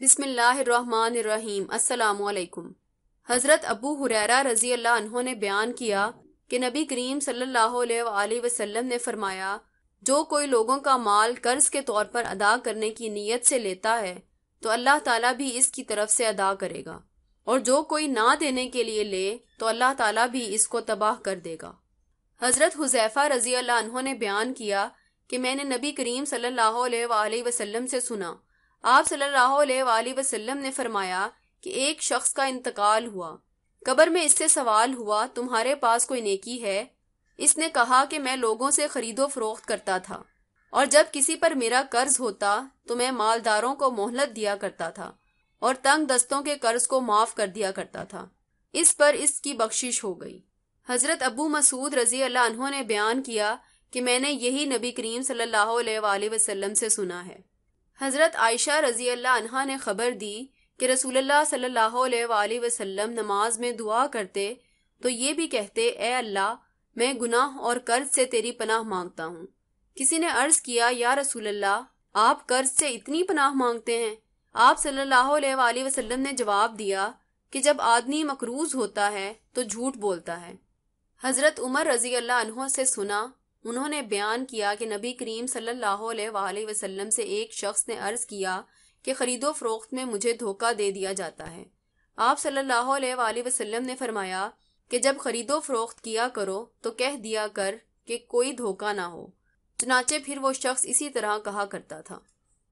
बिसमीम असलकुम हज़रत अबू हुरैरा रजी अल्लाह ने बयान किया कि नबी करीम सल्लल्लाहु अलैहि वसल्लम ने फरमाया जो कोई लोगों का माल कर्ज के तौर पर अदा करने की नीयत से लेता है तो अल्लाह ताला भी इसकी तरफ से अदा करेगा और जो कोई ना देने के लिए ले तो अल्लाह ताला भी इसको तबाह कर देगा हज़रत हुजैफा रजी अल्लाह ने बयान किया कि मैंने नबी करीम सल्लल्लाहु अलैहि वसल्लम से सुना आप सल्लाम वसल्लम ने फरमाया कि एक शख्स का इंतकाल हुआ कबर में इससे सवाल हुआ तुम्हारे पास कोई नेकी है इसने कहा कि मैं लोगों से खरीदो फरोख्त करता था और जब किसी पर मेरा कर्ज होता तो मैं मालदारों को मोहलत दिया करता था और तंग दस्तों के कर्ज को माफ कर दिया करता था इस पर इसकी बख्शिश हो गई हजरत अबू मसूद रजी अल्लाह ने बयान किया कि मैंने यही नबी करीम सल्लल्लाहु अलैहि वसल्लम से सुना है हज़रत आयशा रजी अल्लाह ने खबर दी कि रसूलुल्लाह सल्लल्लाहु अलैहि वसल्लम नमाज में दुआ करते तो ये भी कहते ए अल्लाह मैं गुनाह और कर्ज से तेरी पनाह मांगता हूँ किसी ने अर्ज किया या रसूलल्लाह आप कर्ज से इतनी पनाह मांगते हैं आप सल्लल्लाहु अलैहि वसल्लम ने जवाब दिया कि जब आदमी मकरूज होता है तो झूठ बोलता है हजरत उमर रजी अल्लाह से सुना उन्होंने बयान किया कि नबी करीम सल्लल्लाहु अलैहि वसल्लम से एक शख्स ने अर्ज किया कि खरीदो फरोख्त में मुझे धोखा दे दिया जाता है आप सल्लल्लाहु अलैहि वसल्लम ने फरमाया कि जब खरीदो फरोख्त किया करो तो कह दिया कर कि कोई धोखा ना हो चनाचे फिर वो शख्स इसी तरह कहा करता था